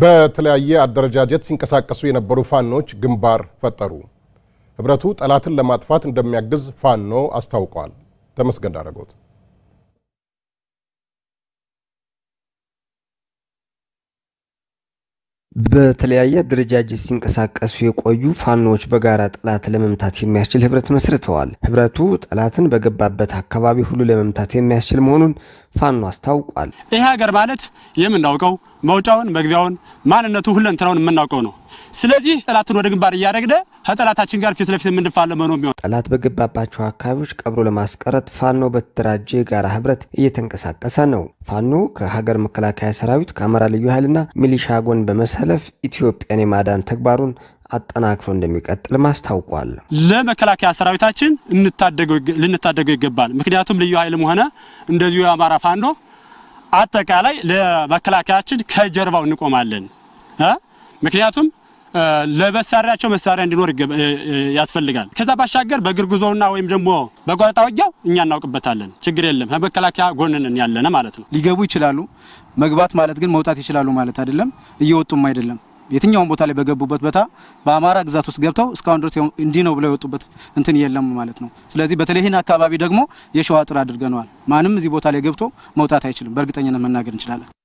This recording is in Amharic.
በተለያየ አደረጃጀት ሲንቀሳቀሱ የነበሩ ፋኖች ግንባር ፈጠሩ። ህብረቱ ጠላትን ለማጥፋት እንደሚያግዝ ፋኖ አስታውቋል። ተመስገን ዳረጎት በተለያየ አደረጃጀት ሲንቀሳቀሱ የቆዩ ፋኖዎች በጋራ ጠላት ለመምታት የሚያስችል ህብረት መስርተዋል። ህብረቱ ጠላትን በገባበት አካባቢ ሁሉ ለመምታት የሚያስችል መሆኑን ፋኖ አስታውቋል። ይህ ሀገር ማለት የምናውቀው መውጫውን፣ መግቢያውን፣ ማንነቱ ሁለንተናውን የምናውቀው ነው። ስለዚህ ጠላትን ወደ ግንባር እያደረግነ ከጠላታችን ጋር ፊት ለፊት የምንፋለመው ነው የሚሆን። ጠላት በገባባቸው አካባቢዎች ቀብሮ ለማስቀረት ፋኖ በተደራጀ የጋራ ህብረት እየተንቀሳቀሰ ነው። ፋኖ ከሀገር መከላከያ ሰራዊት ከአማራ ልዩ ኃይልና ሚሊሻ ጎን በመሰለፍ ኢትዮጵያን የማዳን ተግባሩን አጠናክሮ እንደሚቀጥልም አስታውቋል። ለመከላከያ ሰራዊታችን ልንታደገው ይገባል። ምክንያቱም ልዩ ኃይልም ሆነ እንደዚሁ የአማራ ፋኖ አጠቃላይ ለመከላከያችን ከጀርባው እንቆማለን። ምክንያቱም ለመሳሪያቸው መሳሪያ እንዲኖር ያስፈልጋል። ከዛ ባሻገር በእግር ጉዞና ወይም ደግሞ በጓጣ ውጊያው እኛ እናውቅበታለን። ችግር የለም። መከላከያ ጎንንን ያለነ ማለት ነው። ሊገቡ ይችላሉ። መግባት ማለት ግን መውጣት ይችላሉ ማለት አይደለም። እየወጡም አይደለም። የትኛውን ቦታ ላይ በገቡበት ቦታ በአማራ ግዛት ውስጥ ገብተው እስካሁን ድረስ እንዲህ ነው ብለው የወጡበት እንትን የለም ማለት ነው። ስለዚህ በተለይህን አካባቢ ደግሞ የሸዋ አጥር አድርገነዋል። ማንም እዚህ ቦታ ላይ ገብቶ መውጣት አይችልም። በእርግጠኝነት መናገር እንችላለን።